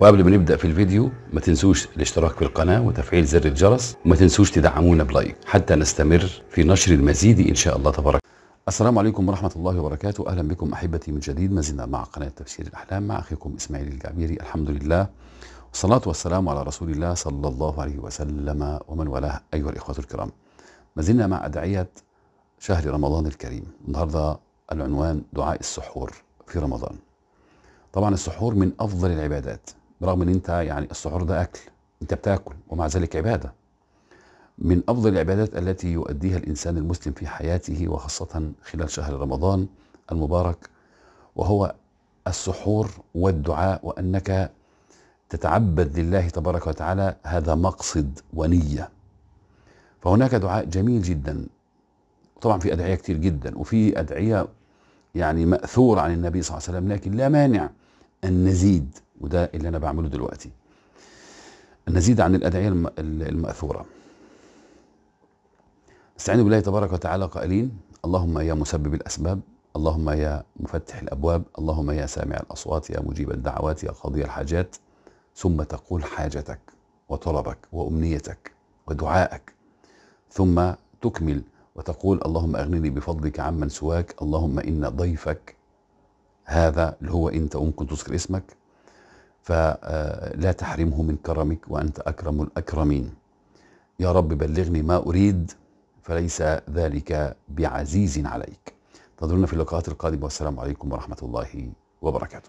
وقبل ما نبدا في الفيديو ما تنسوش الاشتراك في القناه وتفعيل زر الجرس وما تنسوش تدعمونا بلايك حتى نستمر في نشر المزيد ان شاء الله تبارك السلام عليكم ورحمة الله وبركاته أهلا بكم أحبتي من جديد مازلنا مع قناة تفسير الأحلام مع أخيكم إسماعيل الجعبيري الحمد لله والصلاة والسلام على رسول الله صلى الله عليه وسلم ومن والاه أيها الإخوة الكرام مازلنا مع أدعية شهر رمضان الكريم النهاردة العنوان دعاء السحور في رمضان طبعا السحور من أفضل العبادات برغم أن أنت يعني السحور ده أكل أنت بتاكل ومع ذلك عبادة من أفضل العبادات التي يؤديها الإنسان المسلم في حياته وخاصة خلال شهر رمضان المبارك وهو السحور والدعاء وأنك تتعبد لله تبارك وتعالى هذا مقصد ونية فهناك دعاء جميل جدا طبعا في أدعية كتير جدا وفي أدعية يعني مأثورة عن النبي صلى الله عليه وسلم لكن لا مانع أن نزيد وده اللي أنا بعمله دلوقتي نزيد عن الأدعية المأثورة استعينوا بالله تبارك وتعالى قائلين اللهم يا مسبب الأسباب اللهم يا مفتح الأبواب اللهم يا سامع الأصوات يا مجيب الدعوات يا قاضي الحاجات ثم تقول حاجتك وطلبك وأمنيتك ودعائك ثم تكمل وتقول اللهم أغنني بفضلك عمن سواك اللهم إن ضيفك هذا اللي هو أنت وممكن تذكر اسمك فلا آه، تحرمه من كرمك وأنت أكرم الأكرمين يا رب بلغني ما أريد فليس ذلك بعزيز عليك تظلنا في اللقاءات القادمة والسلام عليكم ورحمة الله وبركاته